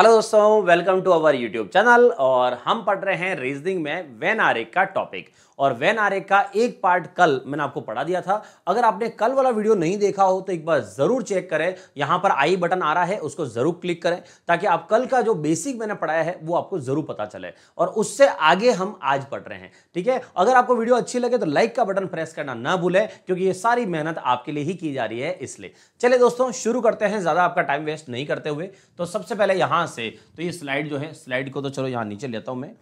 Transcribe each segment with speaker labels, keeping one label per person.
Speaker 1: hello दोस्तों welcome to our YouTube channel और हम पढ़ रहे हैं रीजनिंग में आर एक का टॉपिक और आर आरेख का एक पार्ट कल मैंने आपको पढ़ा दिया था अगर आपने कल वाला वीडियो नहीं देखा हो तो एक बार ज़रूर चेक करें यहां पर आई बटन आ रहा है उसको ज़रूर क्लिक करें ताकि आप कल का जो बेसिक मैंने पढ़ाया है वो आपको ज़रूर पता चले और उससे आगे हम आज पढ़ रहे हैं ठीक है अगर आपको वीडियो अच्छी लगे तो लाइक का बटन प्रेस करना ना भूलें क्योंकि ये सारी मेहनत आपके लिए ही की जा रही है इसलिए चले दोस्तों शुरू करते हैं ज़्यादा आपका टाइम वेस्ट नहीं करते हुए तो सबसे पहले यहां से तो ये स्लाइड जो है स्लाइड को तो चलो यहाँ नीचे लेता हूँ मैं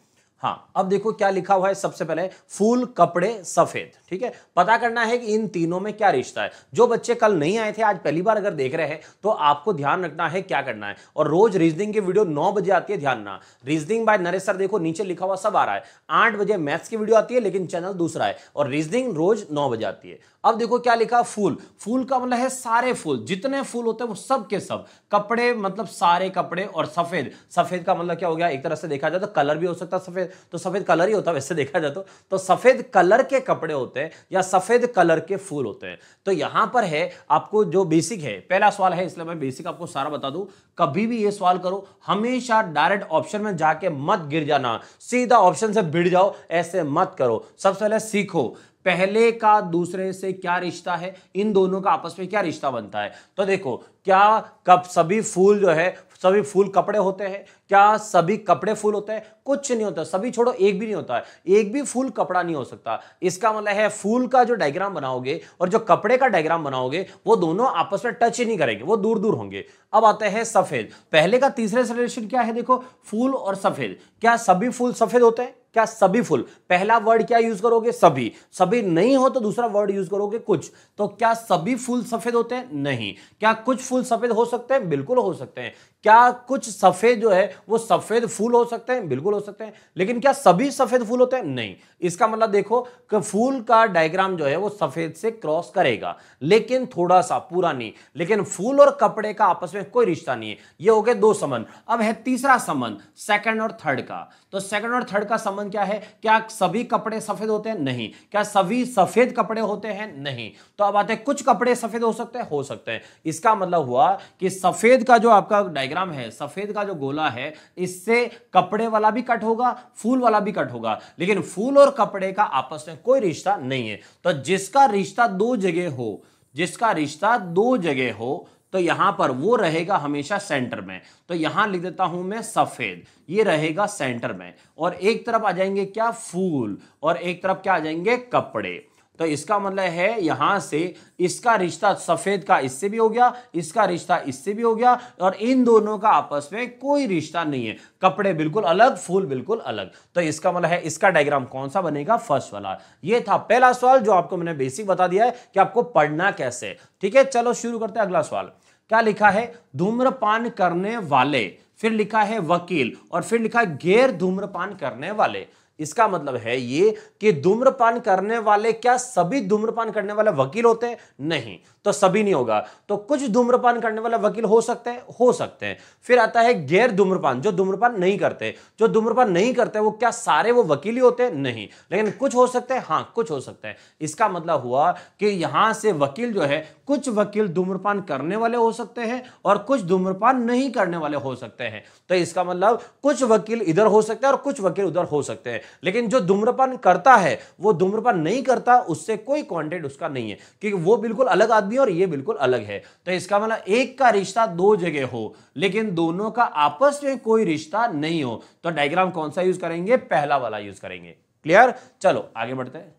Speaker 1: हाँ अब देखो क्या लिखा हुआ है सबसे पहले फूल कपड़े सफ़ेद ठीक है पता करना है कि इन तीनों में क्या रिश्ता है जो बच्चे कल नहीं आए थे आज पहली बार अगर देख रहे हैं तो आपको ध्यान रखना है क्या करना है और रोज रीजनिंग की वीडियो नौ बजे आती है ध्यान ना रीजनिंग बाय नरेश सर देखो नीचे लिखा हुआ सब आ रहा है आठ बजे मैथ्स की वीडियो आती है लेकिन चैनल दूसरा है और रीजनिंग रोज नौ बजे आती है अब देखो क्या लिखा फूल फूल का मतलब है सारे फूल जितने फूल होते हैं वो सब के सब कपड़े मतलब सारे कपड़े और सफेद सफेद का मतलब क्या हो गया एक तरह से देखा जाए तो कलर भी हो सकता है सफेद तो सफेद कलर ही होता है वैसे देखा जाए तो, तो सफेद कलर के कपड़े होते होते हैं या सफ़ेद कलर के फूल होते हैं तो यहां पर है आपको जो बेसिक है पहला सवाल है इसलिए मैं बेसिक आपको सारा बता दू कभी भी ये सवाल करो हमेशा डायरेक्ट ऑप्शन में जाके मत गिर जाना सीधा ऑप्शन से भिड़ जाओ ऐसे मत करो सबसे पहले सीखो पहले का दूसरे से क्या रिश्ता है इन दोनों का आपस में क्या रिश्ता बनता है तो देखो क्या कब सभी फूल जो है सभी फुल कपड़े होते हैं क्या सभी कपड़े फुल होते हैं कुछ नहीं होता सभी छोड़ो एक भी नहीं होता है एक भी फुल कपड़ा नहीं हो सकता इसका मतलब है फूल का जो डायग्राम बनाओगे और जो कपड़े का डायग्राम बनाओगे वो दोनों आपस में टच ही नहीं करेंगे वो दूर दूर होंगे अब आते हैं सफेद पहले का तीसरे रिलेशन क्या है देखो फूल और सफेद क्या सभी फूल सफेद होते हैं क्या सभी फुल पहला वर्ड क्या यूज करोगे सभी सभी नहीं हो तो दूसरा वर्ड यूज करोगे कुछ तो क्या सभी फूल सफेद होते हैं नहीं क्या कुछ फूल सफेद हो सकते हैं बिल्कुल हो सकते हैं क्या कुछ सफेद जो है वो सफेद फूल हो सकते हैं बिल्कुल हो सकते हैं लेकिन क्या सभी सफेद फूल होते हैं नहीं इसका मतलब देखो कि फूल का डायग्राम जो है वो सफेद से क्रॉस करेगा लेकिन थोड़ा सा पूरा नहीं लेकिन फूल और कपड़े का आपस में कोई रिश्ता नहीं है ये हो गया दो संबंध अब है तीसरा संबंध सेकंड और थर्ड का तो सेकंड और थर्ड का संबंध संबंध क्या है क्या सभी कपड़े सफेद होते हैं नहीं क्या सभी सफेद कपड़े होते हैं नहीं तो अब आते हैं कुछ कपड़े सफेद हो सकते हैं हो सकते हैं इसका मतलब हुआ कि सफेद का जो आपका डायग्राम है सफेद का जो गोला है इससे कपड़े वाला भी कट होगा फूल वाला भी कट होगा लेकिन फूल और कपड़े का आपस में कोई रिश्ता नहीं है तो जिसका रिश्ता दो जगह हो जिसका रिश्ता दो जगह हो तो यहां पर वो रहेगा हमेशा सेंटर में तो यहां लिख देता हूं मैं सफ़ेद ये रहेगा सेंटर में और एक तरफ आ जाएंगे क्या फूल और एक तरफ क्या आ जाएंगे कपड़े तो इसका मतलब है यहां से इसका रिश्ता सफ़ेद का इससे भी हो गया इसका रिश्ता इससे भी हो गया और इन दोनों का आपस में कोई रिश्ता नहीं है कपड़े बिल्कुल अलग फूल बिल्कुल अलग तो इसका मतलब है इसका डायग्राम कौन सा बनेगा फर्स्ट वाला ये था पहला सवाल जो आपको मैंने बेसिक बता दिया है कि आपको पढ़ना कैसे ठीक है चलो शुरू करते हैं अगला सवाल क्या लिखा है धूम्रपान करने वाले फिर लिखा है वकील और फिर लिखा है गैर धूम्रपान करने वाले इसका मतलब है ये कि धूम्रपान करने वाले क्या सभी धूम्रपान करने वाले वकील होते हैं नहीं तो सभी नहीं होगा तो कुछ धूम्रपान करने वाले वकील हो सकते हैं हो सकते हैं फिर आता है गैर धूम्रपान जो धूम्रपान नहीं करते जो धूम्रपान नहीं करते वो क्या सारे वो वकील ही होते हैं नहीं लेकिन कुछ हो सकते हैं हाँ कुछ हो सकते हैं इसका मतलब हुआ कि यहां से वकील जो है कुछ वकील धूम्रपान करने वाले हो सकते हैं और कुछ धूम्रपान नहीं करने वाले हो सकते हैं तो इसका मतलब कुछ वकील इधर हो सकते हैं और कुछ वकील उधर हो सकते हैं लेकिन जो धूम्रपान करता है वो धूम्रपान नहीं करता उससे कोई कॉन्टेंट उसका नहीं है क्योंकि वो बिल्कुल अलग आदमी है और ये बिल्कुल अलग है तो इसका मतलब एक का रिश्ता दो जगह हो लेकिन दोनों का आपस में कोई रिश्ता नहीं हो तो डायग्राम कौन सा यूज करेंगे पहला वाला यूज करेंगे क्लियर चलो आगे बढ़ते हैं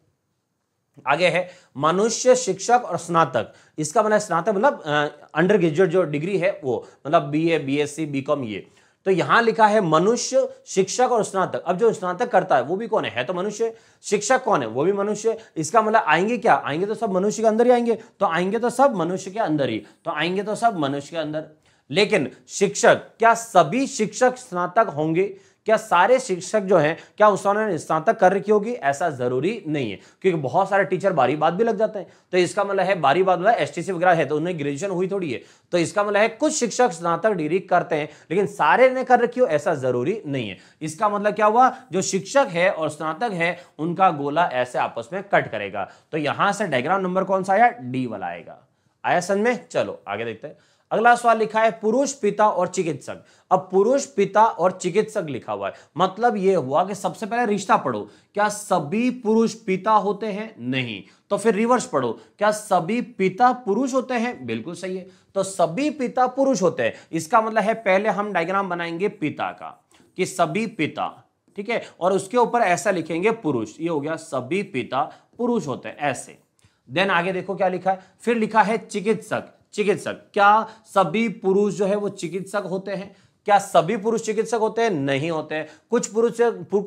Speaker 1: आगे है मनुष्य शिक्षक और स्नातक इसका मतलब स्नातक मतलब अंडर ग्रेजुएट जो डिग्री है वो मतलब B A B S C B ये तो यहां लिखा है मनुष्य शिक्षक और स्नातक अब जो स्नातक करता है वो भी कौन है, है तो मनुष्य शिक्षक कौन है वो भी मनुष्य इसका मतलब आएंगे क्या आएंगे तो सब मनुष्य के अंदर ही आएंगे तो आएंगे तो सब मनुष्य के अंदर ही तो आएंगे तो सब मनुष्य के अंदर लेकिन शिक्षक क्या सभी शिक्षक स्नातक होंगे क्या सारे शिक्षक जो हैं क्या उन्होंने स्नातक कर रखी होगी ऐसा जरूरी नहीं है क्योंकि बहुत सारे टीचर बारी बात भी लग जाते हैं तो इसका मतलब है बारी बात मतलब एस वगैरह है तो उन्हें ग्रेजुएशन हुई थोड़ी है तो इसका मतलब है कुछ शिक्षक स्नातक डिग्री करते हैं लेकिन सारे ने कर रखी हो ऐसा जरूरी नहीं है इसका मतलब क्या हुआ जो शिक्षक है और स्नातक है उनका गोला ऐसे आपस में कट करेगा तो यहां से डायग्राम नंबर कौन सा आया डी वाला आएगा आया में चलो आगे देखते हैं अगला सवाल लिखा है पुरुष पिता और चिकित्सक अब पुरुष पिता और चिकित्सक लिखा हुआ है मतलब यह हुआ कि सबसे पहले रिश्ता पढ़ो क्या सभी पुरुष पिता होते हैं नहीं तो फिर रिवर्स पढ़ो क्या सभी पिता पुरुष होते हैं बिल्कुल सही है तो सभी पिता पुरुष होते हैं इसका मतलब है पहले हम डायग्राम बनाएंगे पिता का कि सभी पिता ठीक है और उसके ऊपर ऐसा लिखेंगे पुरुष ये हो गया सभी पिता पुरुष होते हैं ऐसे देन आगे देखो क्या लिखा है फिर लिखा है चिकित्सक चिकित्सक क्या सभी पुरुष जो है वो चिकित्सक होते हैं क्या सभी पुरुष चिकित्सक होते हैं नहीं होते हैं कुछ पुरुष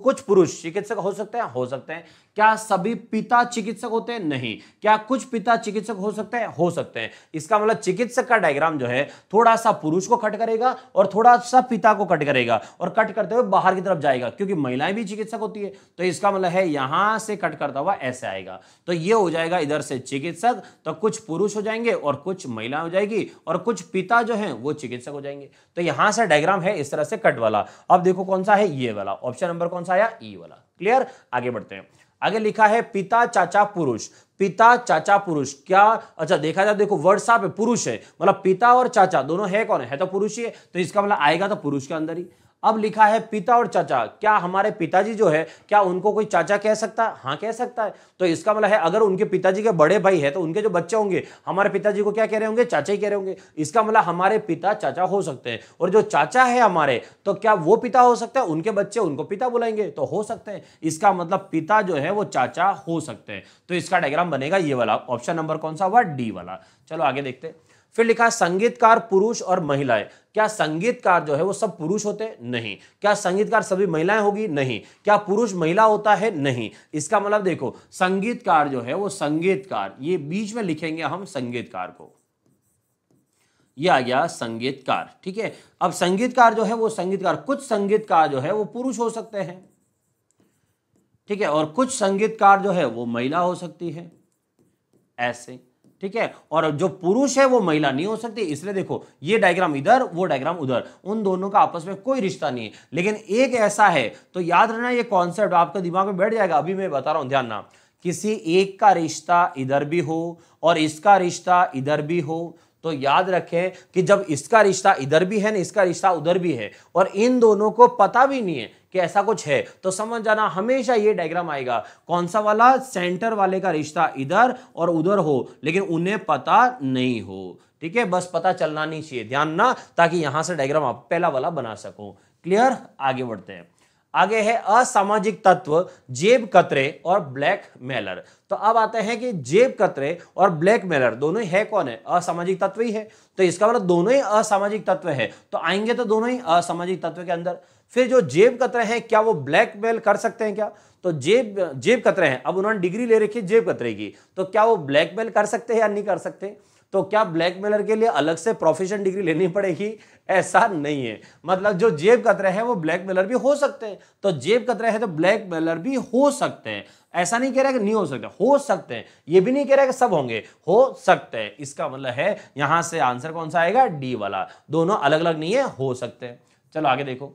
Speaker 1: कुछ पुरुष चिकित्सक हो सकते हैं हो सकते हैं क्या सभी पिता चिकित्सक होते हैं नहीं क्या कुछ पिता चिकित्सक हो सकते हैं हो सकते हैं इसका मतलब चिकित्सक का डायग्राम जो है थोड़ा सा पुरुष को कट करेगा और थोड़ा सा पिता को कट करेगा और कट करते हुए बाहर की तरफ जाएगा क्योंकि महिलाएं भी चिकित्सक होती है तो इसका मतलब है यहां से कट करता हुआ ऐसे आएगा तो ये हो जाएगा इधर से चिकित्सक तो कुछ पुरुष हो जाएंगे और कुछ महिला हो जाएगी और कुछ पिता जो है वो चिकित्सक हो जाएंगे तो यहां से डायग्राम है इस तरह से कट वाला अब देखो कौन सा है ये वाला ऑप्शन नंबर कौन सा आया ई e वाला क्लियर आगे बढ़ते हैं आगे लिखा है पिता चाचा पुरुष पिता चाचा पुरुष क्या अच्छा देखा जाए तो देखो वर्ड साफ है पुरुष है मतलब पिता और चाचा दोनों है कौन है तो पुरुष ही है तो इसका मतलब आएगा तो पुरुष के अंदर ही अब लिखा है पिता और चाचा क्या हमारे पिताजी जो है क्या उनको कोई चाचा कह सकता है हाँ कह सकता है तो इसका मतलब है अगर उनके पिताजी के बड़े भाई है तो उनके जो बच्चे होंगे हमारे पिताजी को क्या कह रहे होंगे चाचा ही कह रहे होंगे इसका मतलब हमारे पिता चाचा हो सकते हैं और जो चाचा है हमारे तो क्या वो पिता हो सकता है उनके बच्चे उनको पिता बुलाएंगे तो हो सकते हैं इसका मतलब पिता जो है वो चाचा हो सकते हैं तो इसका डायग्राम बनेगा ये वाला ऑप्शन नंबर कौन सा हुआ डी वाला चलो आगे देखते हैं फिर लिखा संगीतकार पुरुष और महिलाएं क्या संगीतकार जो है वो सब पुरुष होते नहीं क्या संगीतकार सभी महिलाएं होगी नहीं क्या पुरुष महिला होता है नहीं इसका मतलब देखो संगीतकार जो है वो संगीतकार ये बीच में लिखेंगे हम संगीतकार को ये आ गया संगीतकार ठीक है अब संगीतकार जो है वो संगीतकार कुछ संगीतकार जो है वो पुरुष हो सकते हैं ठीक है और कुछ संगीतकार जो है वो महिला हो सकती है ऐसे ठीक है और जो पुरुष है वो महिला नहीं हो सकती इसलिए देखो ये डायग्राम इधर वो डायग्राम उधर उन दोनों का आपस में कोई रिश्ता नहीं है लेकिन एक ऐसा है तो याद रहना ये कॉन्सेप्ट आपके दिमाग में बैठ जाएगा अभी मैं बता रहा हूं ध्यान ना किसी एक का रिश्ता इधर भी हो और इसका रिश्ता इधर भी हो तो याद रखें कि जब इसका रिश्ता इधर भी है ना इसका रिश्ता उधर भी है और इन दोनों को पता भी नहीं है कि ऐसा कुछ है तो समझ जाना हमेशा ये डायग्राम आएगा कौन सा वाला सेंटर वाले का रिश्ता इधर और उधर हो लेकिन उन्हें पता नहीं हो ठीक है बस पता चलना नहीं चाहिए ध्यान ना ताकि यहां से डायग्राम आप पहला वाला बना सको क्लियर आगे बढ़ते हैं आगे है असामाजिक तत्व जेब कतरे और ब्लैक मेलर तो अब आते हैं कि जेब कतरे और ब्लैक मेलर दोनों ही है कौन है असामाजिक तत्व ही है तो इसका मतलब दोनों ही असामाजिक तत्व है तो आएंगे तो दोनों ही असामाजिक तत्व के अंदर फिर जो जेब कतरे हैं क्या वो ब्लैकमेल कर सकते हैं क्या तो जेब जेब कतरे हैं अब उन्होंने डिग्री ले रखी है जेब कतरे की तो क्या वो ब्लैकमेल कर सकते हैं या नहीं कर सकते तो क्या ब्लैकमेलर के लिए अलग से प्रोफेशन डिग्री लेनी पड़ेगी ऐसा नहीं है मतलब जो जेब कतरे हैं वो ब्लैकमेलर भी हो सकते हैं तो जेब कतरे हैं तो ब्लैकमेलर भी हो सकते हैं ऐसा नहीं कह रहा है कि नहीं हो सकते हो सकते हैं ये भी नहीं कह रहा है कि सब होंगे हो सकते हैं इसका मतलब है यहां से आंसर कौन सा आएगा डी वाला दोनों अलग अलग नहीं है हो सकते हैं चलो आगे देखो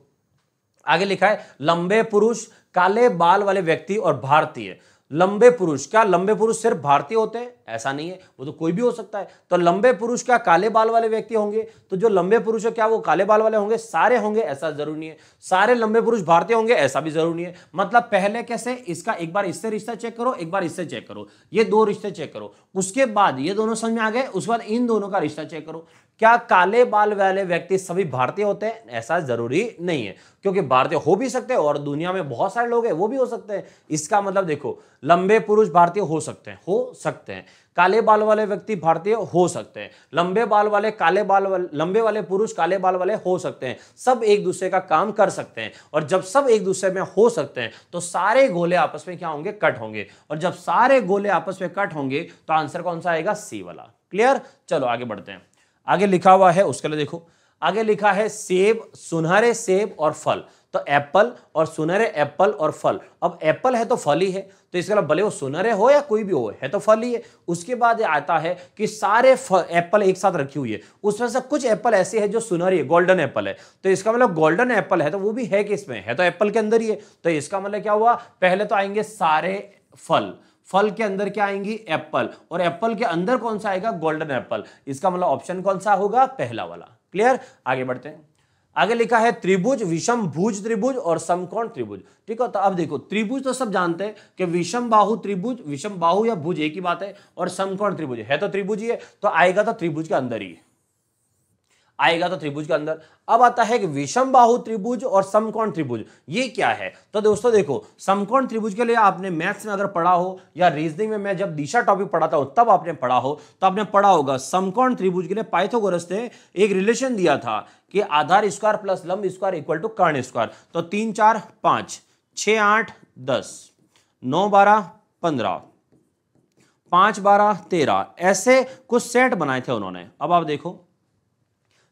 Speaker 1: आगे लिखा है लंबे पुरुष काले बाल वाले व्यक्ति और भारतीय लंबे पुरुष क्या लंबे पुरुष सिर्फ भारतीय होते हैं ऐसा नहीं है वो तो कोई भी हो सकता है तो लंबे पुरुष क्या काले बाल वाले व्यक्ति होंगे तो जो लंबे पुरुष है क्या वो काले बाल वाले होंगे सारे होंगे ऐसा जरूरी नहीं है सारे लंबे पुरुष भारतीय होंगे ऐसा भी जरूरी नहीं है मतलब पहले कैसे इसका एक बार इससे रिश्ता चेक करो एक बार इससे चेक करो ये दो रिश्ते चेक करो उसके बाद ये दोनों समझ में आ गए उसके बाद इन दोनों का रिश्ता चेक करो क्या काले बाल वाले व्यक्ति सभी भारतीय होते हैं ऐसा जरूरी नहीं है क्योंकि भारतीय हो भी सकते हैं और दुनिया में बहुत सारे लोग हैं वो भी हो सकते हैं इसका मतलब देखो लंबे पुरुष भारतीय हो सकते हैं हो सकते हैं काले बाल वाले व्यक्ति भारतीय हो सकते हैं लंबे बाल वाले काले बाल वाले लंबे वाले पुरुष काले बाल वाले हो सकते हैं सब एक दूसरे का काम कर सकते हैं और जब सब एक दूसरे में हो सकते हैं तो सारे गोले आपस में क्या होंगे कट होंगे और जब सारे गोले आपस में कट होंगे तो आंसर कौन सा आएगा सी वाला क्लियर चलो आगे बढ़ते हैं आगे लिखा हुआ है उसके लिए देखो आगे लिखा है सेब सुनहरे सेब और फल तो एप्पल और सुनहरे एप्पल और फल अब एप्पल है तो फल ही है तो इसके मतलब भले वो सुनहरे हो या कोई भी हो है तो फल ही है उसके बाद आता है कि सारे एप्पल एक साथ रखी हुई है उसमें से कुछ एप्पल ऐसे है जो सुनहरी है गोल्डन एप्पल है तो इसका मतलब गोल्डन एप्पल है तो वो भी है कि इसमें है तो एप्पल के अंदर ही है तो इसका मतलब क्या हुआ पहले तो आएंगे सारे फल फल के अंदर क्या आएंगी एप्पल और एप्पल के अंदर कौन सा आएगा गोल्डन एप्पल इसका मतलब ऑप्शन कौन सा होगा पहला वाला क्लियर आगे बढ़ते हैं आगे लिखा है त्रिभुज विषम भुज त्रिभुज और समकोण त्रिभुज ठीक है तो अब देखो त्रिभुज तो सब जानते हैं कि विषम बाहु त्रिभुज विषम बाहु या भुज एक ही बात है और समकोण त्रिभुज है तो त्रिभुज ही है तो आएगा तो त्रिभुज के अंदर ही है आएगा तो त्रिभुज के अंदर अब आता है कि विषम बाहु त्रिभुज और समकोण त्रिभुज ये क्या है तो दोस्तों देखो समकोण त्रिभुज के लिए आपने मैथ्स में अगर पढ़ा हो या रीजनिंग में मैं जब दिशा टॉपिक पढ़ाता हूं तब आपने पढ़ा हो तो आपने पढ़ा होगा समकोण त्रिभुज के लिए पाइथोगोरस ने एक रिलेशन दिया था कि आधार स्क्वायर प्लस लंब स्क्वायर इक्वल टू कर्ण स्क्वायर तो तीन चार पांच छ आठ दस नौ बारह पंद्रह पांच बारह तेरह ऐसे कुछ सेट बनाए थे उन्होंने अब आप देखो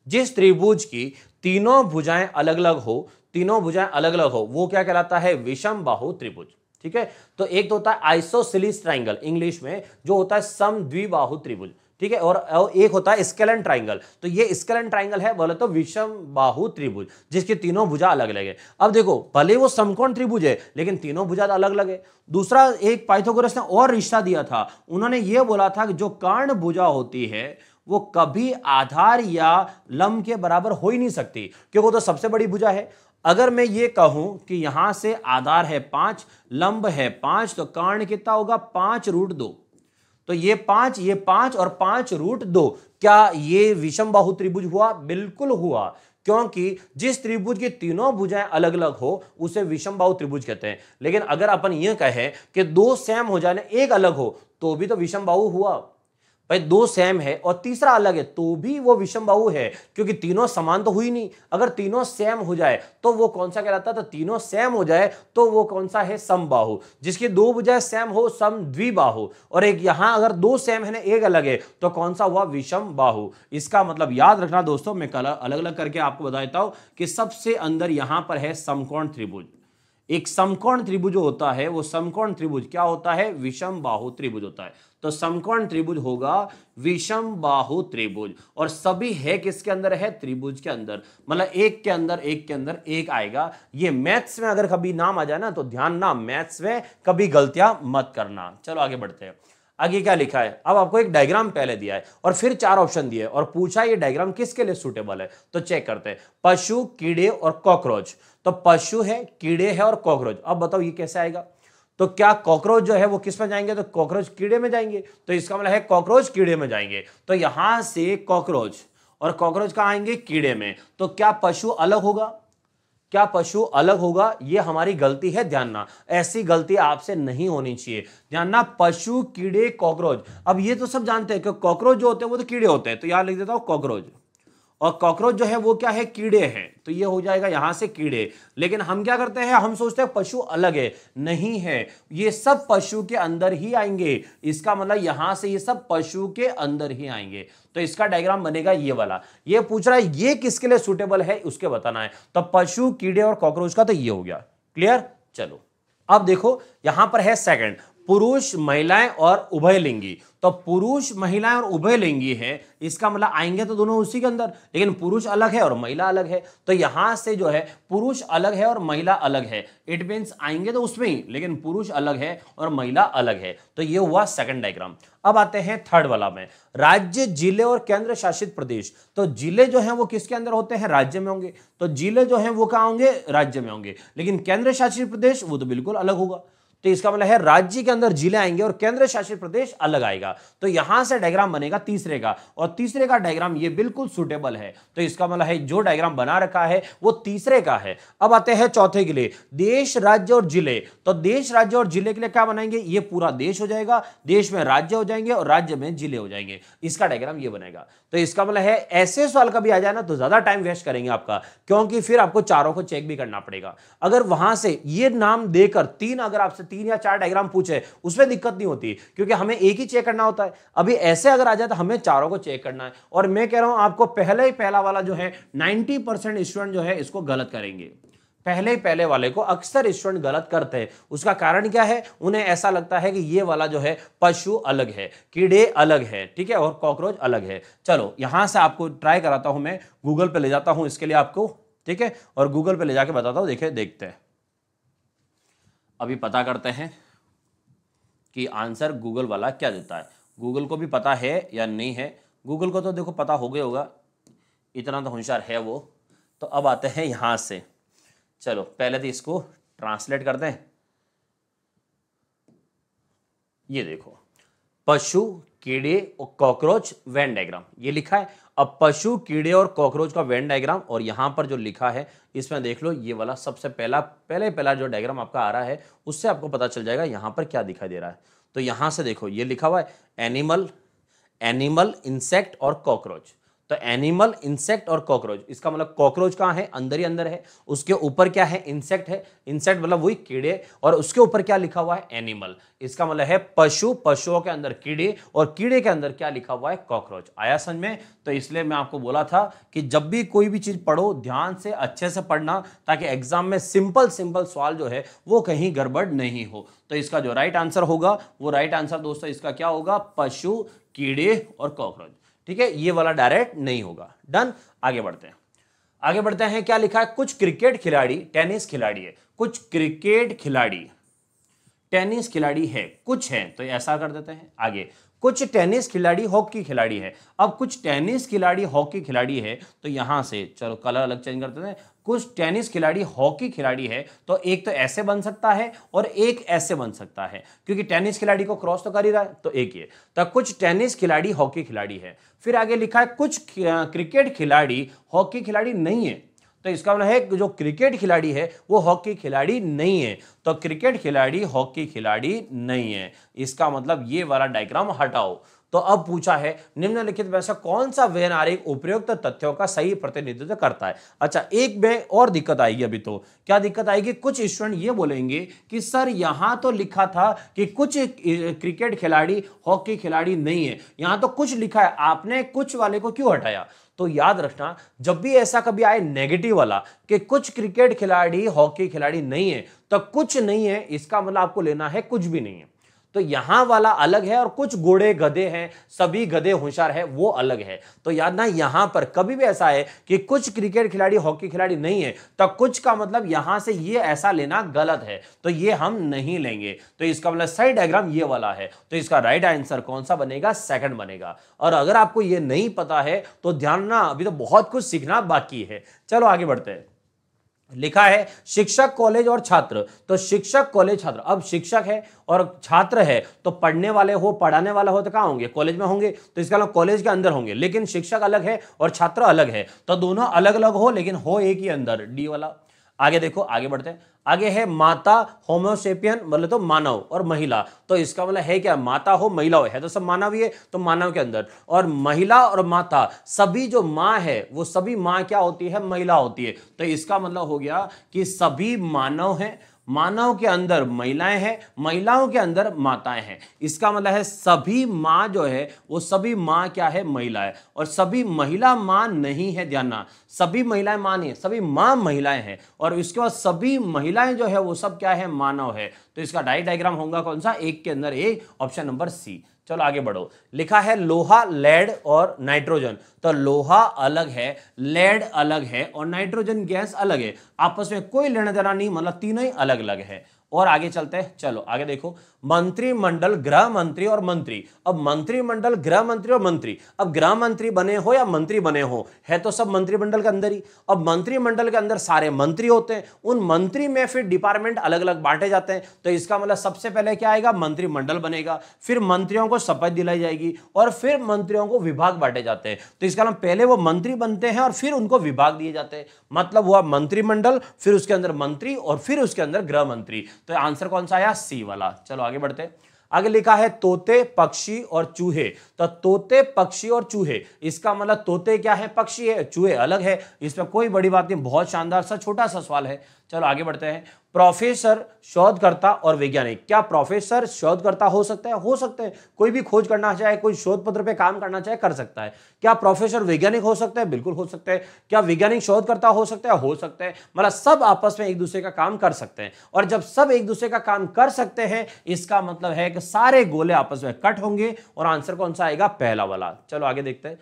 Speaker 1: जिस त्रिभुज की तीनों भुजाएं अलग अलग हो तीनों भुजाएं अलग अलग हो वो क्या कहलाता है विषम बाहु त्रिभुज ठीक है तो एक तो होता है आइसोसिलिस ट्राइंगल इंग्लिश में जो होता है सम द्विबाहु त्रिभुज ठीक है और एक होता है स्केलन ट्राइंगल तो ये स्केलन ट्राइंगल है बोले तो विषम बाहु त्रिभुज जिसकी तीनों भुजा अलग अलग है अब देखो भले वो समकोण त्रिभुज है लेकिन तीनों भुजा तो अलग अलग है दूसरा एक पाइथोगोरस ने और रिश्ता दिया था उन्होंने ये बोला था कि जो कर्ण भुजा होती है वो कभी आधार या लम के बराबर हो ही नहीं सकती क्योंकि वो तो सबसे बड़ी भुजा है अगर मैं ये कहूं कि यहां से आधार है पांच लंब है पांच तो कर्ण कितना होगा पांच रूट दो तो ये पांच ये पांच और पांच रूट दो क्या ये विषम बाहु त्रिभुज हुआ बिल्कुल हुआ क्योंकि जिस त्रिभुज की तीनों भुजाएं अलग अलग हो उसे विषम बाहु त्रिभुज कहते हैं लेकिन अगर अपन ये कहें कि दो सेम हो जाने एक अलग हो तो भी तो विषम बाहु हुआ भाई दो सेम है और तीसरा अलग है तो भी वो विषम बाहु है क्योंकि तीनों समान तो हुई नहीं अगर तीनों सेम हो जाए तो वो कौन सा कहलाता है तो तीनों सेम हो जाए तो वो कौन सा है समबाहु जिसके दो बुझाए सेम हो सम द्विबाहु और एक यहां अगर दो सेम है ना एक अलग है तो कौन सा हुआ विषम बाहु इसका मतलब याद रखना दोस्तों मैं अलग अलग करके आपको बता देता हूं कि सबसे अंदर यहां पर है समकोण त्रिभुज एक समकोण त्रिभुज होता है वो समकोण त्रिभुज क्या होता है विषम बाहु त्रिभुज होता है तो समकोण त्रिभुज होगा विषम बाहु त्रिभुज और सभी है किसके अंदर है त्रिभुज के अंदर मतलब एक के अंदर एक के अंदर एक आएगा ये मैथ्स में अगर कभी नाम आ जाए ना तो ध्यान ना मैथ्स में कभी गलतियां मत करना चलो आगे बढ़ते हैं आगे क्या लिखा है अब आपको एक डायग्राम पहले दिया है और फिर चार ऑप्शन दिए और पूछा ये डायग्राम किसके लिए सूटेबल है तो चेक करते हैं पशु कीड़े और कॉकरोच तो पशु है कीड़े है और कॉकरोच अब बताओ ये कैसे आएगा तो क्या कॉकरोच जो है वो किस में जाएंगे तो कॉकरोच कीड़े में जाएंगे तो इसका मतलब है कॉकरोच कीड़े में जाएंगे तो यहां से कॉकरोच और कॉकरोच कहाँ आएंगे कीड़े में तो क्या पशु अलग होगा क्या पशु अलग होगा ये हमारी गलती है ध्यान ना ऐसी गलती आपसे नहीं होनी चाहिए ध्यान ना पशु कीड़े कॉकरोच अब ये तो सब जानते हैं कि कॉकरोच जो होते हैं वो तो कीड़े होते हैं तो यहां लिख देता हूं कॉकरोच और कॉकरोच जो है वो क्या है कीड़े हैं तो ये हो जाएगा यहां से कीड़े लेकिन हम क्या करते हैं हम सोचते हैं पशु अलग है नहीं है ये सब पशु के अंदर ही आएंगे इसका मतलब यहां से ये सब पशु के अंदर ही आएंगे तो इसका डायग्राम बनेगा ये वाला ये पूछ रहा है ये किसके लिए सुटेबल है उसके बताना है तो पशु कीड़े और कॉकरोच का तो ये हो गया क्लियर चलो अब देखो यहां पर है सेकेंड पुरुष महिलाएं और उभयलिंगी तो पुरुष महिलाएं और उभय लिंगी है इसका मतलब आएंगे तो दोनों उसी के अंदर लेकिन पुरुष अलग है और महिला अलग है तो यहां से जो है पुरुष अलग है और महिला अलग है इट मीन्स आएंगे तो उसमें ही लेकिन पुरुष अलग है और महिला अलग है तो ये हुआ सेकंड डायग्राम अब आते हैं थर्ड वाला में राज्य जिले और केंद्र शासित प्रदेश तो जिले जो है वो किसके अंदर होते हैं राज्य में होंगे तो जिले जो है वो कहा होंगे राज्य में होंगे लेकिन केंद्र शासित प्रदेश वो तो बिल्कुल अलग होगा तो इसका मतलब है राज्य के अंदर जिले आएंगे और केंद्र शासित प्रदेश अलग आएगा तो यहां से डायग्राम बनेगा तीसरे का और तीसरे का डायग्राम ये बिल्कुल सुटेबल है तो इसका मतलब है जो डायग्राम बना रखा है वो तीसरे का है अब आते हैं चौथे के लिए देश राज्य और जिले तो देश राज्य और जिले के लिए क्या बनाएंगे ये पूरा देश हो जाएगा देश में राज्य हो जाएंगे और राज्य में जिले हो जाएंगे इसका डायग्राम ये बनेगा तो इसका मतलब है ऐसे सवाल कभी आ जाए ना तो ज्यादा टाइम वेस्ट करेंगे आपका क्योंकि फिर आपको चारों को चेक भी करना पड़ेगा अगर वहां से ये नाम देकर तीन अगर आपसे तीन या चार डायग्राम पूछे उसमें दिक्कत नहीं होती क्योंकि हमें एक ही चेक करना होता है अभी ऐसे अगर आ जाए तो हमें चारों को चेक करना है और मैं कह रहा हूं आपको पहले ही पहला वाला जो है नाइनटी स्टूडेंट जो है इसको गलत करेंगे पहले पहले वाले को अक्सर स्टूडेंट गलत करते हैं उसका कारण क्या है उन्हें ऐसा लगता है कि ये वाला जो है पशु अलग है कीड़े अलग है ठीक है और कॉकरोच अलग है चलो यहां से आपको ट्राई कराता हूं मैं गूगल पे ले जाता हूं इसके लिए आपको ठीक है और गूगल पे ले जाके बताता हूं देखे देखते हैं अभी पता करते हैं कि आंसर गूगल वाला क्या देता है गूगल को भी पता है या नहीं है गूगल को तो देखो पता हो गया होगा इतना तो होशियार है वो तो अब आते हैं यहां से चलो पहले तो इसको ट्रांसलेट कर दें ये देखो पशु कीड़े और कॉकरोच वैन डायग्राम ये लिखा है अब पशु कीड़े और कॉकरोच का वैन डायग्राम और यहां पर जो लिखा है इसमें देख लो ये वाला सबसे पहला पहले पहला जो डायग्राम आपका आ रहा है उससे आपको पता चल जाएगा यहां पर क्या दिखाई दे रहा है तो यहां से देखो ये लिखा हुआ है एनिमल एनिमल इंसेक्ट और कॉकरोच तो एनिमल इंसेक्ट और कॉकरोच इसका मतलब कॉकरोच कहाँ है अंदर ही अंदर है उसके ऊपर क्या है इंसेक्ट है इंसेक्ट मतलब वही कीड़े और उसके ऊपर क्या लिखा हुआ है एनिमल इसका मतलब है पशु पशुओं के अंदर कीड़े और कीड़े के अंदर क्या लिखा हुआ है कॉकरोच आया समझ में तो इसलिए मैं आपको बोला था कि जब भी कोई भी चीज़ पढ़ो ध्यान से अच्छे से पढ़ना ताकि एग्जाम में सिंपल सिंपल सवाल जो है वो कहीं गड़बड़ नहीं हो तो इसका जो राइट आंसर होगा वो राइट आंसर दोस्तों इसका क्या होगा पशु कीड़े और कॉकरोच ठीक है ये वाला डायरेक्ट नहीं होगा डन आगे बढ़ते हैं आगे बढ़ते हैं क्या लिखा है कुछ क्रिकेट खिलाड़ी टेनिस खिलाड़ी है कुछ क्रिकेट खिलाड़ी टेनिस खिलाड़ी है कुछ है तो ऐसा कर देते हैं आगे कुछ टेनिस खिलाड़ी हॉकी खिलाड़ी है अब कुछ टेनिस खिलाड़ी हॉकी खिलाड़ी है तो यहां से चलो कलर अलग चेंज करते हैं कुछ टेनिस खिलाड़ी हॉकी खिलाड़ी है तो एक तो ऐसे बन सकता है और एक ऐसे बन सकता है क्योंकि टेनिस खिलाड़ी को क्रॉस तो कर ही रहा है तो एक ये तो कुछ टेनिस खिलाड़ी हॉकी खिलाड़ी है फिर आगे लिखा है कुछ क्रिकेट खिलाड़ी हॉकी खिलाड़ी नहीं है तो इसका मतलब है जो क्रिकेट खिलाड़ी है वो हॉकी खिलाड़ी नहीं है तो क्रिकेट खिलाड़ी हॉकी खिलाड़ी नहीं है इसका मतलब ये वाला डायग्राम हटाओ तो अब पूछा है निम्नलिखित में से कौन सा व्यय उपयुक्त तथ्यों का सही प्रतिनिधित्व करता है अच्छा एक में और दिक्कत आएगी अभी तो क्या दिक्कत आएगी कुछ स्टूडेंट ये बोलेंगे कि सर यहां तो लिखा था कि कुछ क्रिकेट खिलाड़ी हॉकी खिलाड़ी नहीं है यहां तो कुछ लिखा है आपने कुछ वाले को क्यों हटाया तो याद रखना जब भी ऐसा कभी आए नेगेटिव वाला कि कुछ क्रिकेट खिलाड़ी हॉकी खिलाड़ी नहीं है तो कुछ नहीं है इसका मतलब आपको लेना है कुछ भी नहीं है तो यहां वाला अलग है और कुछ घोड़े गधे हैं सभी गधे होशियार है वो अलग है तो याद ना यहां पर कभी भी ऐसा है कि कुछ क्रिकेट खिलाड़ी हॉकी खिलाड़ी नहीं है तो कुछ का मतलब यहां से ये ऐसा लेना गलत है तो ये हम नहीं लेंगे तो इसका मतलब सही डायग्राम ये वाला है तो इसका राइट आंसर कौन सा बनेगा सेकंड बनेगा और अगर आपको ये नहीं पता है तो ध्यान ना अभी तो बहुत कुछ सीखना बाकी है चलो आगे बढ़ते हैं लिखा है शिक्षक कॉलेज और छात्र तो शिक्षक कॉलेज छात्र अब शिक्षक है और छात्र है तो पढ़ने वाले हो पढ़ाने वाला हो तो कहाँ होंगे कॉलेज में होंगे तो इसका मतलब कॉलेज के अंदर होंगे लेकिन शिक्षक अलग है और छात्र अलग है तो दोनों अलग अलग हो लेकिन हो एक ही अंदर डी वाला आगे देखो आगे बढ़ते हैं आगे है माता होम्योसेपियन मतलब तो मानव और महिला तो इसका मतलब है क्या माता हो महिला हो है तो सब मानव ही है तो मानव के अंदर और महिला और माता सभी जो माँ है वो सभी माँ क्या होती है महिला होती है तो इसका मतलब हो गया कि सभी मानव हैं मानव के अंदर महिलाएं हैं महिलाओं के अंदर माताएं हैं इसका मतलब है सभी माँ जो है वो सभी माँ क्या है महिला है और सभी महिला माँ नहीं है ध्यान सभी महिलाएं माँ नहीं है सभी माँ महिलाएं हैं और इसके बाद सभी महिलाएं जो है वो सब क्या है मानव है तो इसका डाइट डायग्राम होगा कौन सा एक के अंदर एक ऑप्शन नंबर सी चलो आगे बढ़ो लिखा है लोहा लेड और नाइट्रोजन तो लोहा अलग है लेड अलग है और नाइट्रोजन गैस अलग है आपस में कोई लेना देना नहीं मतलब तीनों ही अलग अलग है और आगे चलते हैं चलो आगे देखो मंत्रिमंडल गृह मंत्री और मंत्री अब मंत्रिमंडल गृह मंत्री और मंत्री अब गृह मंत्री बने हो या मंत्री बने हो है तो सब मंत्रिमंडल के अंदर ही अब मंत्रिमंडल के अंदर सारे मंत्री होते हैं उन मंत्री में फिर डिपार्टमेंट अलग अलग बांटे जाते हैं तो इसका मतलब सबसे पहले क्या आएगा मंत्रिमंडल बनेगा फिर मंत्रियों को शपथ दिलाई जाएगी और फिर मंत्रियों को विभाग बांटे जाते हैं तो इसका मतलब पहले वो मंत्री बनते हैं और फिर उनको विभाग दिए जाते हैं मतलब हुआ मंत्रिमंडल फिर उसके अंदर मंत्री और फिर उसके अंदर गृह मंत्री तो आंसर कौन सा आया सी वाला चलो आगे आगे बढ़ते हैं आगे लिखा है तोते पक्षी और चूहे तो तोते पक्षी और चूहे इसका मतलब तोते क्या है पक्षी है चूहे अलग है इसमें कोई बड़ी बात नहीं बहुत शानदार सा छोटा सा सवाल है चलो आगे बढ़ते हैं प्रोफेसर शोधकर्ता और वैज्ञानिक क्या प्रोफेसर शोधकर्ता हो सकता है हो सकते हैं कोई भी खोज करना चाहे कोई शोध पत्र पे काम करना चाहे कर सकता है क्या प्रोफेसर वैज्ञानिक हो सकता है बिल्कुल हो सकते हैं क्या वैज्ञानिक शोधकर्ता हो सकता है हो सकते हैं मतलब सब आपस में एक दूसरे का काम कर सकते हैं और जब सब एक दूसरे का काम कर सकते हैं इसका मतलब है कि सारे गोले आपस में कट होंगे और आंसर कौन सा आएगा पहला वाला चलो आगे देखते हैं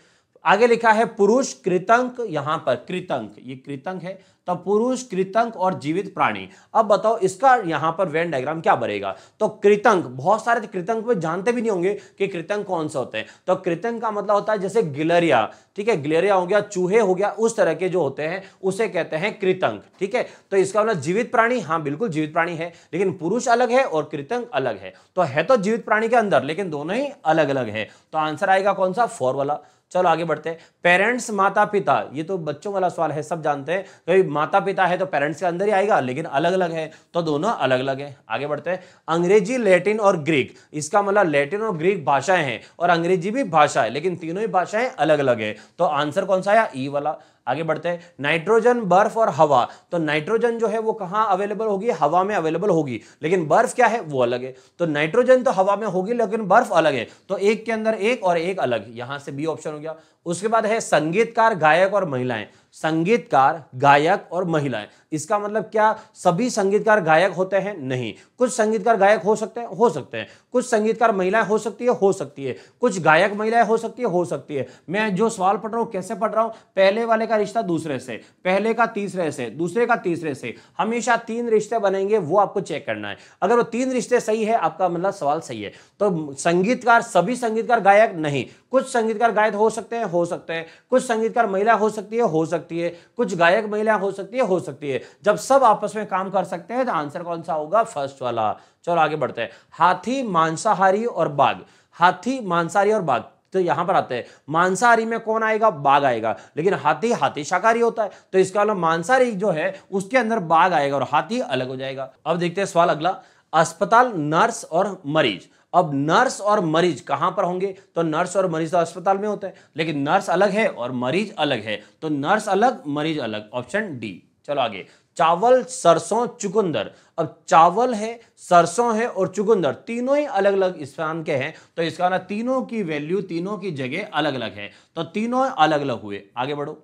Speaker 1: आगे लिखा है पुरुष कृतंक यहां पर कृतंक ये कृतंक है तो पुरुष कृतंक और जीवित प्राणी अब बताओ इसका यहां पर वेन डायग्राम क्या बनेगा तो कृतंक बहुत सारे तो कृतंक में जानते भी नहीं होंगे कि कृतंक कौन सा होते हैं तो कृतंक का मतलब होता है जैसे गिलरिया ठीक है गिलेरिया हो गया चूहे हो गया उस तरह के जो होते हैं उसे कहते हैं कृतंक ठीक है तो इसका मतलब जीवित प्राणी हाँ बिल्कुल जीवित प्राणी है लेकिन पुरुष अलग है और कृतंक अलग है तो है तो जीवित प्राणी के अंदर लेकिन दोनों ही अलग अलग है तो आंसर आएगा कौन सा फोर वाला चलो आगे बढ़ते हैं पेरेंट्स माता पिता ये तो बच्चों वाला सवाल है सब जानते हैं भाई माता पिता है तो पेरेंट्स के अंदर ही आएगा लेकिन अलग अलग है तो दोनों अलग अलग है आगे बढ़ते हैं अंग्रेजी लैटिन और ग्रीक इसका मतलब लैटिन और ग्रीक भाषाएं हैं और अंग्रेजी भी भाषा है लेकिन तीनों ही भाषाएं अलग अलग है तो आंसर कौन सा आया ई वाला आगे बढ़ते हैं नाइट्रोजन बर्फ और हवा तो नाइट्रोजन जो है वो कहाँ अवेलेबल होगी हवा में अवेलेबल होगी लेकिन बर्फ क्या है वो अलग है तो नाइट्रोजन तो हवा में होगी लेकिन बर्फ अलग है तो एक के अंदर एक और एक अलग यहां से बी ऑप्शन हो गया उसके बाद है संगीतकार गायक और महिलाएं संगीतकार गायक और महिलाएं इसका मतलब क्या सभी संगीतकार गायक होते हैं नहीं कुछ संगीतकार गायक हो सकते हैं हो सकते हैं कुछ संगीतकार महिलाएं हो सकती है हो सकती है कुछ गायक महिलाएं हो सकती है हो सकती है मैं जो सवाल पढ़ रहा हूं कैसे पढ़ रहा हूं पहले वाले का रिश्ता दूसरे से पहले का तीसरे से दूसरे का तीसरे से हमेशा तीन रिश्ते बनेंगे वो आपको चेक करना है अगर वो तीन रिश्ते सही है आपका मतलब सवाल सही है तो संगीतकार सभी संगीतकार गायक नहीं कुछ संगीतकार गायक हो सकते हैं हो सकते हैं कुछ संगीतकार महिला हो सकती है हो सकती है कुछ गायक महिला हो सकती है हो सकती है जब सब आपस में काम कर सकते हैं तो आंसर कौन सा होगा फर्स्ट वाला चलो आगे बढ़ते हैं हाथी मांसाहारी और बाघ हाथी मांसाहारी और बाघ तो यहां पर आते हैं मांसाहारी में कौन आएगा बाघ आएगा लेकिन हाथी हाथी शाकाहारी होता है तो इसका मतलब मांसाहारी जो है उसके अंदर बाघ आएगा और हाथी अलग हो जाएगा अब देखते हैं सवाल अगला अस्पताल नर्स और मरीज अब नर्स और मरीज कहां पर होंगे तो नर्स और मरीज तो अस्पताल में होते हैं लेकिन नर्स अलग है और मरीज अलग है तो नर्स अलग मरीज अलग ऑप्शन डी चलो आगे चावल सरसों चुकंदर अब चावल है सरसों है और चुकंदर तीनों ही अलग अलग स्थान के हैं तो इसका ना तीनों की वैल्यू तीनों की जगह अलग अलग है तो तीनों अलग अलग हुए आगे बढ़ो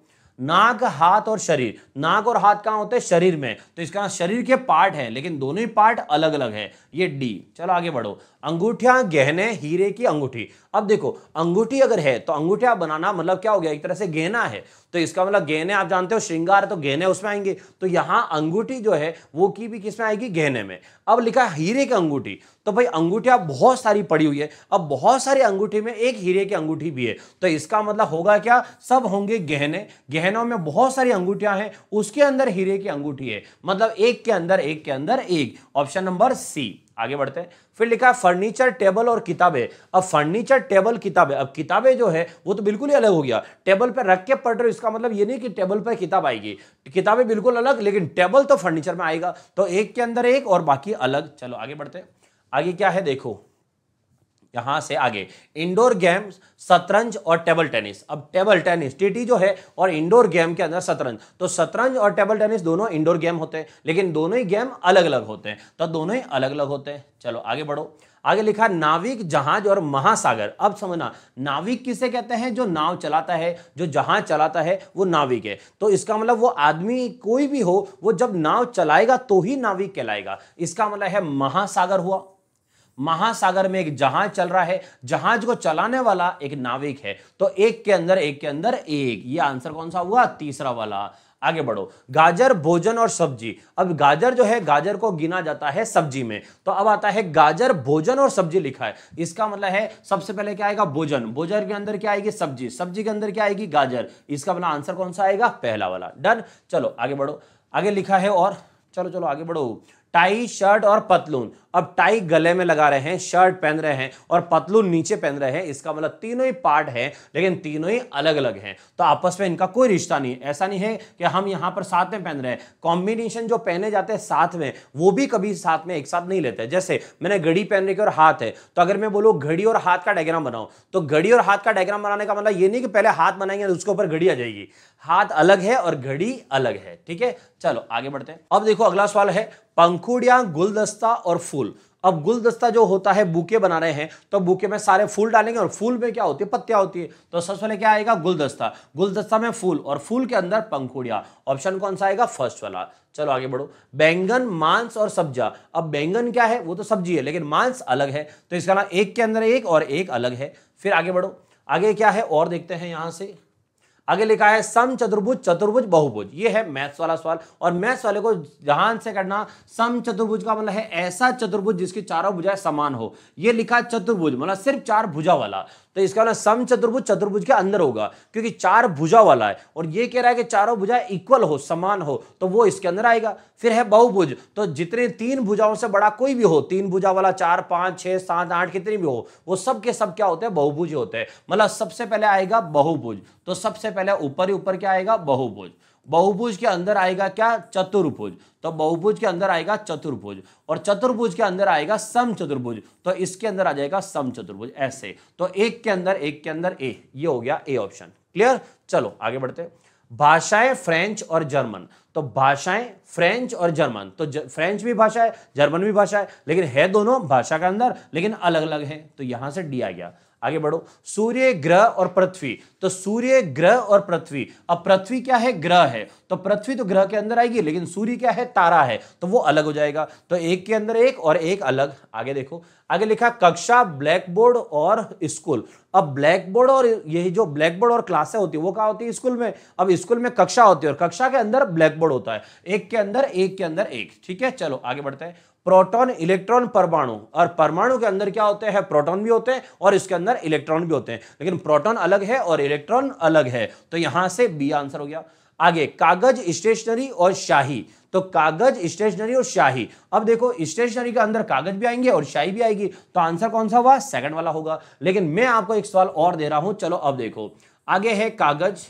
Speaker 1: नाक हाथ और शरीर नाक और हाथ कहाँ होते हैं शरीर में तो इसका शरीर के पार्ट है लेकिन दोनों ही पार्ट अलग अलग है ये डी चलो आगे बढ़ो अंगूठिया गहने हीरे की अंगूठी अब देखो अंगूठी अगर है तो अंगूठिया बनाना मतलब क्या हो गया एक तरह से गहना है तो इसका मतलब गहने आप जानते हो श्रृंगार तो गहने उसमें आएंगे तो यहां अंगूठी जो है वो की भी किसमें आएगी गहने में अब लिखा हीरे की अंगूठी तो भाई अंगूठिया बहुत सारी पड़ी हुई है अब बहुत सारी अंगूठी में एक हीरे की अंगूठी भी है तो इसका मतलब होगा क्या सब होंगे गहने गहनों में बहुत सारी अंगूठियां हैं उसके अंदर हीरे की अंगूठी है मतलब एक के अंदर एक के अंदर एक ऑप्शन नंबर सी आगे बढ़ते हैं फिर लिखा है फर्नीचर टेबल और किताबें अब फर्नीचर टेबल किताबें अब किताबें जो है वो तो बिल्कुल ही अलग हो गया टेबल पर रख के पढ़ रहे इसका मतलब ये नहीं कि टेबल पर किताब आएगी किताबें बिल्कुल अलग लेकिन टेबल तो फर्नीचर में आएगा तो एक के अंदर एक और बाकी अलग चलो आगे बढ़ते हैं आगे क्या है देखो यहां से आगे इंडोर गेम्स शतरंज और टेबल टेनिस अब टेबल टेनिस टीटी जो है और इंडोर गेम के अंदर शतरंज तो शतरंज और टेबल टेनिस दोनों इंडोर गेम होते हैं लेकिन दोनों ही गेम अलग अलग होते हैं तो दोनों ही अलग अलग होते हैं चलो आगे बढ़ो आगे लिखा नाविक जहाज और महासागर अब समझना नाविक किसे कहते हैं जो नाव चलाता है जो जहाज चलाता है वो नाविक है तो इसका मतलब वो आदमी कोई भी हो वो जब नाव चलाएगा तो ही नाविक कहलाएगा इसका मतलब है महासागर हुआ महासागर में एक जहाज चल रहा है जहाज को चलाने वाला एक नाविक है तो एक के अंदर एक के अंदर एक ये आंसर कौन सा हुआ तीसरा वाला आगे बढ़ो गाजर भोजन और सब्जी अब गाजर जो है गाजर को गिना जाता है सब्जी में तो अब आता है गाजर भोजन और सब्जी लिखा है इसका मतलब है सबसे पहले क्या आएगा भोजन भोजन के अंदर क्या आएगी सब्जी सब्जी के अंदर क्या आएगी गाजर इसका अपना आंसर कौन सा आएगा पहला वाला डन चलो आगे बढ़ो आगे लिखा है और चलो चलो आगे बढ़ो टाई शर्ट और पतलून अब टाई गले में लगा रहे हैं शर्ट पहन रहे हैं और पतलू नीचे पहन रहे हैं इसका मतलब तीनों ही पार्ट है लेकिन तीनों ही अलग अलग हैं तो आपस में इनका कोई रिश्ता नहीं ऐसा नहीं है कि हम यहाँ पर साथ में पहन रहे हैं कॉम्बिनेशन जो पहने जाते हैं साथ में वो भी कभी साथ में एक साथ नहीं लेते जैसे मैंने घड़ी पहनने के और हाथ है तो अगर मैं बोलूँ घड़ी और हाथ का डायग्राम बनाओ तो घड़ी और हाथ का डायग्राम बनाने का मतलब ये नहीं कि पहले हाथ बनाएंगे तो उसके ऊपर घड़ी आ जाएगी हाथ अलग है और घड़ी अलग है ठीक है चलो आगे बढ़ते हैं अब देखो अगला सवाल है पंखुड़िया गुलदस्ता और फूल अब गुलदस्ता जो होता है बुके बना रहे हैं तो बुके में सारे फूल डालेंगे और फूल में क्या होती है पत्तियां होती है तो सबसे पहले क्या आएगा गुलदस्ता गुलदस्ता में फूल और फूल के अंदर पंखुड़िया ऑप्शन कौन सा आएगा फर्स्ट वाला चलो आगे बढ़ो बैंगन मांस और सब्जा अब बैंगन क्या है वो तो सब्जी है लेकिन मांस अलग है तो इसका ना एक के अंदर एक और एक अलग है फिर आगे बढ़ो आगे क्या है और देखते हैं यहां से आगे लिखा है सम चतुर्भुज चतुर्भुज बहुभुज ये है मैथ्स वाला सवाल और मैथ्स वाले को ध्यान से करना सम चतुर्भुज का मतलब है ऐसा चतुर्भुज जिसकी चारों भुजाएं समान हो ये लिखा है चतुर्भुज मतलब सिर्फ चार भुजा वाला तो इसका ना सम चतुर्भुज चतुर्भुज के अंदर होगा क्योंकि चार भुजा वाला है और ये कह रहा है कि चारों भुजा इक्वल हो समान हो तो वो इसके अंदर आएगा फिर है बहुभुज तो जितने तीन भुजाओं से बड़ा कोई भी हो तीन भुजा वाला चार पांच छह सात आठ कितने भी हो वो सब के सब क्या होते हैं बहुभुज होते हैं मतलब सबसे पहले आएगा बहुभुज तो सबसे पहले ऊपर ही ऊपर क्या आएगा बहुभुज बहुभुज के अंदर आएगा क्या चतुर्भुज तो बहुभुज के अंदर आएगा चतुर्भुज और चतुर्भुज के अंदर आएगा सम चतुर्भुज तो इसके अंदर आ जाएगा सम चतुर्भुज ऐसे तो एक के अंदर एक के अंदर ए ये हो गया ए ऑप्शन क्लियर चलो आगे बढ़ते भाषाएं फ्रेंच और जर्मन तो भाषाएं फ्रेंच और जर्मन तो ज, फ्रेंच भी भाषा है जर्मन भी भाषा है लेकिन है दोनों भाषा के अंदर लेकिन अलग अलग है तो यहां से डी आ गया आगे बढ़ो सूर्य ग्रह और पृथ्वी तो सूर्य ग्रह और पृथ्वी अब पृथ्वी क्या है ग्रह है तो पृथ्वी तो ग्रह के अंदर आएगी लेकिन सूर्य क्या है तारा है तो वो अलग हो जाएगा तो एक के अंदर एक और एक अलग आगे देखो आगे लिखा कक्षा ब्लैक बोर्ड और स्कूल अब ब्लैक बोर्ड और यही जो ब्लैक बोर्ड और क्लासे होती है वो क्या होती है स्कूल में अब स्कूल में कक्षा होती है और कक्षा के अंदर ब्लैक बोर्ड होता है एक के अंदर एक के अंदर एक ठीक है चलो आगे बढ़ते हैं प्रोटॉन इलेक्ट्रॉन परमाणु और परमाणु के अंदर क्या होते हैं प्रोटॉन भी होते हैं और इसके अंदर इलेक्ट्रॉन भी होते हैं लेकिन प्रोटॉन अलग है और इलेक्ट्रॉन अलग है तो यहां से बी आंसर हो गया आगे कागज स्टेशनरी और शाही तो कागज स्टेशनरी और शाही अब देखो स्टेशनरी के अंदर कागज भी आएंगे और शाही भी आएगी तो आंसर कौन सा हुआ सेकंड वाला होगा लेकिन मैं आपको एक सवाल और दे रहा हूं चलो अब देखो आगे है कागज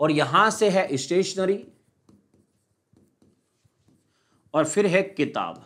Speaker 1: और यहां से है स्टेशनरी और फिर है किताब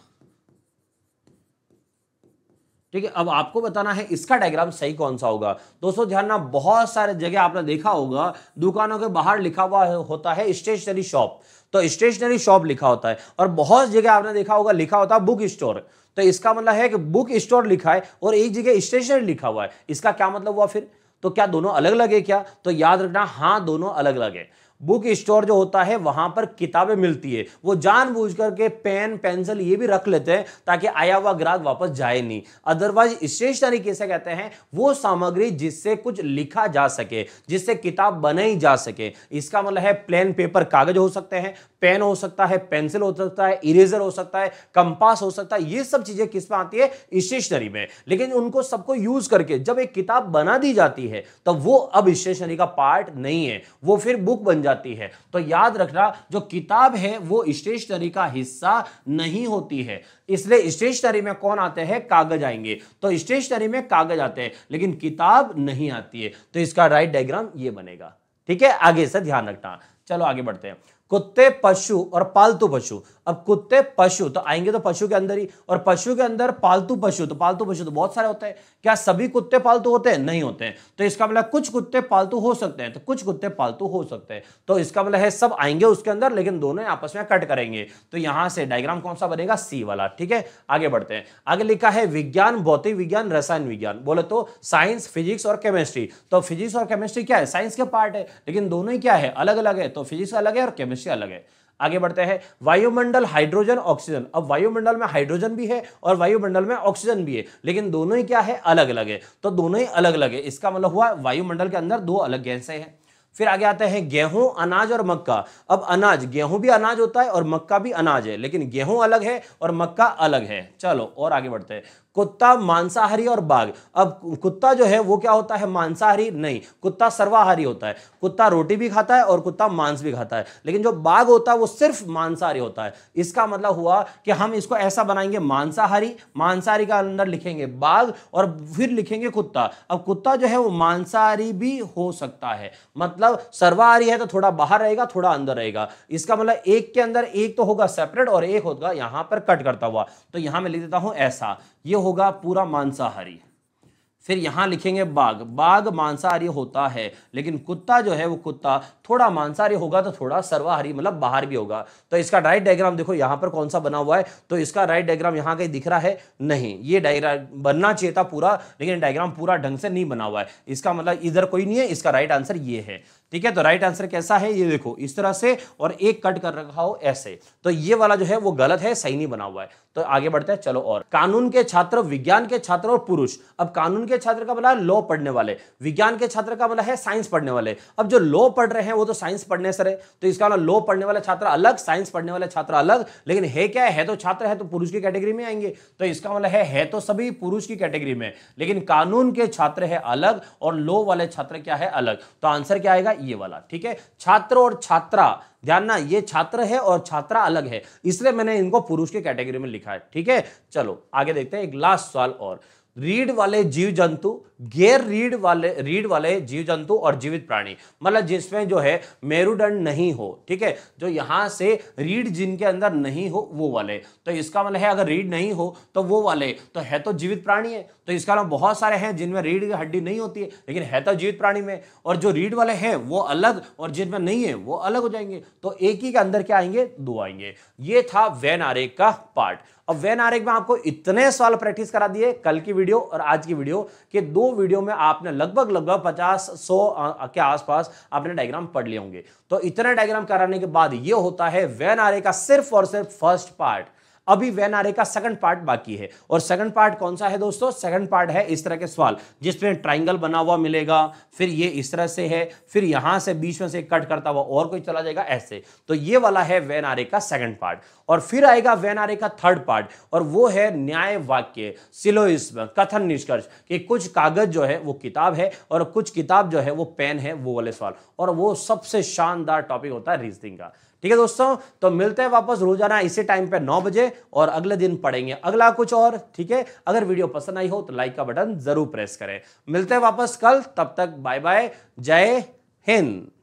Speaker 1: ठीक है अब आपको बताना है इसका डायग्राम सही कौन सा होगा दोस्तों ध्यान ना बहुत सारे जगह आपने देखा होगा दुकानों के बाहर लिखा हुआ होता है स्टेशनरी शॉप तो स्टेशनरी शॉप लिखा होता है और बहुत जगह आपने देखा होगा लिखा होता है बुक स्टोर तो इसका मतलब है कि बुक स्टोर लिखा है और एक जगह स्टेशनरी लिखा हुआ है इसका क्या मतलब हुआ फिर तो क्या दोनों अलग लगे क्या तो याद रखना हाँ दोनों अलग लगे बुक स्टोर जो होता है वहां पर किताबें मिलती है वो जानबूझ करके पेन पेंसिल ये भी रख लेते हैं ताकि आया हुआ ग्राहक वापस जाए नहीं अदरवाइज स्टेशनरी कैसे कहते हैं वो सामग्री जिससे कुछ लिखा जा सके जिससे किताब बनाई जा सके इसका मतलब है प्लेन पेपर कागज हो सकते हैं पेन हो सकता है पेंसिल हो सकता है इरेजर हो सकता है कंपास हो सकता है ये सब चीजें किस में आती है स्टेशनरी में लेकिन उनको सबको यूज करके जब एक किताब बना दी जाती है तब तो वो अब स्टेशनरी का पार्ट नहीं है वो फिर बुक बन जाती जाती है तो याद रखना जो किताब है वो स्टेशनरी का हिस्सा नहीं होती है इसलिए स्टेशनरी में कौन आते हैं कागज आएंगे तो स्टेशनरी में कागज आते हैं लेकिन किताब नहीं आती है तो इसका राइट डायग्राम ये बनेगा ठीक है आगे से ध्यान रखना चलो आगे बढ़ते हैं कुत्ते पशु और पालतू पशु अब कुत्ते पशु तो आएंगे तो पशु के अंदर ही और पशु के अंदर पालतू पशु तो पालतू पशु तो बहुत सारे होते हैं क्या सभी कुत्ते पालतू होते हैं नहीं होते हैं तो इसका मतलब कुछ कुत्ते पालतू हो सकते हैं तो कुछ कुत्ते पालतू हो सकते हैं तो इसका मतलब है सब आएंगे उसके अंदर लेकिन दोनों आपस में कट करेंगे तो यहां से डायग्राम कौन सा बनेगा सी वाला ठीक है आगे बढ़ते हैं आगे लिखा है विज्ञान भौतिक विज्ञान रसायन विज्ञान बोले तो साइंस फिजिक्स और केमिस्ट्री तो फिजिक्स और केमिस्ट्री क्या है साइंस के पार्ट है लेकिन दोनों ही क्या है अलग अलग है तो फिजिक्स अलग है और केमिस्ट्री से अलग है आगे बढ़ते हैं वायुमंडल हाइड्रोजन ऑक्सीजन अब वायुमंडल में हाइड्रोजन भी है और वायुमंडल में ऑक्सीजन भी है लेकिन दोनों ही क्या है अलग अलग है तो दोनों ही अलग अलग है इसका मतलब हुआ वायुमंडल के अंदर दो अलग गैसें हैं फिर आगे आते हैं गेहूं अनाज और मक्का अब अनाज गेहूं भी अनाज होता है और मक्का भी अनाज है लेकिन गेहूं अलग है और मक्का अलग है चलो और आगे बढ़ते हैं कुत्ता मांसाहारी और बाघ अब कुत्ता जो है वो क्या होता है मांसाहारी नहीं कुत्ता सर्वाहारी होता है कुत्ता रोटी भी खाता है और कुत्ता मांस भी खाता है लेकिन जो बाघ होता है वो सिर्फ मांसाहारी होता है इसका मतलब हुआ कि हम इसको ऐसा बनाएंगे मांसाहारी मांसाहारी का अंदर लिखेंगे बाघ और फिर लिखेंगे कुत्ता अब कुत्ता जो है वो मांसाहारी भी हो सकता है मतलब सर्वाहारी है तो थोड़ा बाहर रहेगा थोड़ा अंदर रहेगा इसका मतलब एक के अंदर एक तो होगा सेपरेट और एक होगा यहां पर कट करता हुआ तो यहां मैं लिख देता हूं ऐसा ये होगा पूरा मांसाहारी फिर यहाँ लिखेंगे बाघ बाघ मांसाहारी होता है लेकिन कुत्ता जो है वो कुत्ता थोड़ा मांसाहारी होगा तो थोड़ा सर्वाहारी मतलब बाहर भी होगा तो इसका राइट डायग्राम देखो यहाँ पर कौन सा बना हुआ है तो इसका राइट डायग्राम यहाँ कहीं दिख रहा है नहीं ये डायग्राम बनना चाहिए था पूरा लेकिन डायग्राम पूरा ढंग से नहीं बना हुआ है इसका मतलब इधर कोई नहीं है इसका राइट आंसर ये है ठीक है तो राइट आंसर कैसा है ये देखो इस तरह से और एक कट कर रखा हो ऐसे तो ये वाला जो है वो गलत है सही नहीं बना हुआ है तो आगे बढ़ते हैं चलो और कानून के छात्र विज्ञान के छात्र और पुरुष अब कानून के छात्र का बना है लॉ पढ़ने वाले विज्ञान के छात्र का बना है साइंस पढ़ने वाले अब जो लॉ पढ़ रहे हैं वो तो साइंस पढ़ने से है तो इसका बोला लॉ पढ़ने वाला छात्र अलग साइंस पढ़ने वाला छात्र अलग लेकिन है क्या है तो छात्र है तो पुरुष की कैटेगरी में आएंगे तो इसका मतलब है, है तो सभी पुरुष की कैटेगरी में लेकिन कानून के छात्र है अलग और लॉ वाले छात्र क्या है अलग तो आंसर क्या आएगा ये वाला ठीक है छात्र और छात्रा ध्यान ना ये छात्र है और छात्रा अलग है इसलिए मैंने इनको पुरुष के कैटेगरी में लिखा है ठीक है चलो आगे देखते हैं एक लास्ट सवाल और रीढ़ वाले जीव जंतु गैर रीढ़ वाले रीढ़ वाले जीव जंतु और जीवित प्राणी मतलब जिसमें जो है मेरुदंड नहीं हो ठीक है जो यहाँ से रीढ़ जिनके अंदर नहीं हो वो वाले तो इसका मतलब है अगर रीढ़ नहीं हो तो वो वाले तो है तो जीवित प्राणी है तो इसका मतलब बहुत सारे हैं जिनमें रीढ़ की हड्डी नहीं होती है लेकिन है तो जीवित प्राणी में और जो रीढ़ वाले हैं वो अलग और जिनमें नहीं है वो अलग हो जाएंगे तो एक ही के अंदर क्या आएंगे दो आएंगे ये था वैन आरेक का पार्ट अब वैन आरेक में आपको इतने सवाल प्रैक्टिस करा दिए कल की वीडियो और आज की वीडियो के दो वीडियो में आपने लगभग लगभग पचास सौ के आसपास आपने डायग्राम पढ़ लिए होंगे तो इतना डायग्राम कराने के बाद ये होता है वेन आर का सिर्फ और सिर्फ फर्स्ट पार्ट अभी वैन आरे का सेकंड पार्ट बाकी है और सेकंड पार्ट कौन सा है दोस्तों सेकंड पार्ट है इस तरह के सवाल जिसमें ट्राइंगल बना हुआ मिलेगा फिर ये इस तरह से है फिर यहां से बीच में से कट करता हुआ और कोई चला जाएगा ऐसे तो ये वाला है वैन आरे का सेकंड पार्ट और फिर आएगा वैन आरे का थर्ड पार्ट और वो है न्याय वाक्य सिलोइस्म कथन निष्कर्ष कि कुछ कागज जो है वो किताब है और कुछ किताब जो है वो पेन है वो वाले सवाल और वो सबसे शानदार टॉपिक होता है रीजनिंग का ठीक है दोस्तों तो मिलते हैं वापस रोजाना इसी टाइम पे नौ बजे और अगले दिन पढ़ेंगे अगला कुछ और ठीक है अगर वीडियो पसंद आई हो तो लाइक का बटन जरूर प्रेस करें मिलते हैं वापस कल तब तक बाय बाय जय हिंद